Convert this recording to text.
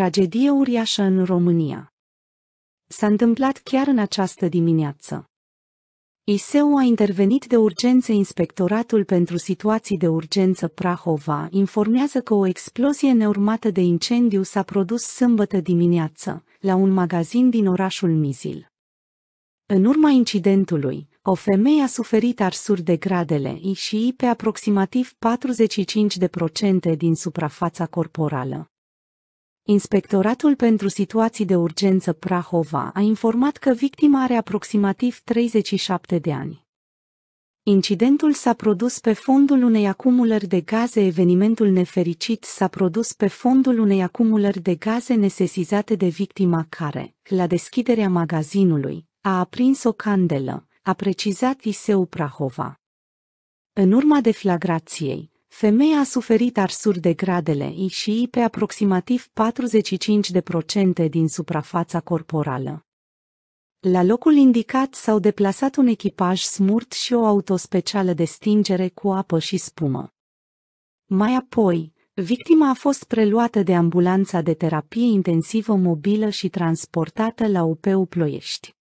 tragedie uriașă în România. S-a întâmplat chiar în această dimineață. ISEU a intervenit de urgență Inspectoratul pentru Situații de Urgență Prahova informează că o explozie neurmată de incendiu s-a produs sâmbătă dimineață, la un magazin din orașul Mizil. În urma incidentului, o femeie a suferit arsuri de gradele I și pe aproximativ 45% din suprafața corporală. Inspectoratul pentru situații de urgență Prahova a informat că victima are aproximativ 37 de ani. Incidentul s-a produs pe fondul unei acumulări de gaze. Evenimentul nefericit s-a produs pe fondul unei acumulări de gaze nesesizate de victima care, la deschiderea magazinului, a aprins o candelă, a precizat Iseu Prahova. În urma deflagrației, Femeia a suferit arsuri de gradele I și I pe aproximativ 45% din suprafața corporală. La locul indicat s-au deplasat un echipaj smurt și o autospecială de stingere cu apă și spumă. Mai apoi, victima a fost preluată de ambulanța de terapie intensivă mobilă și transportată la UPU Ploiești.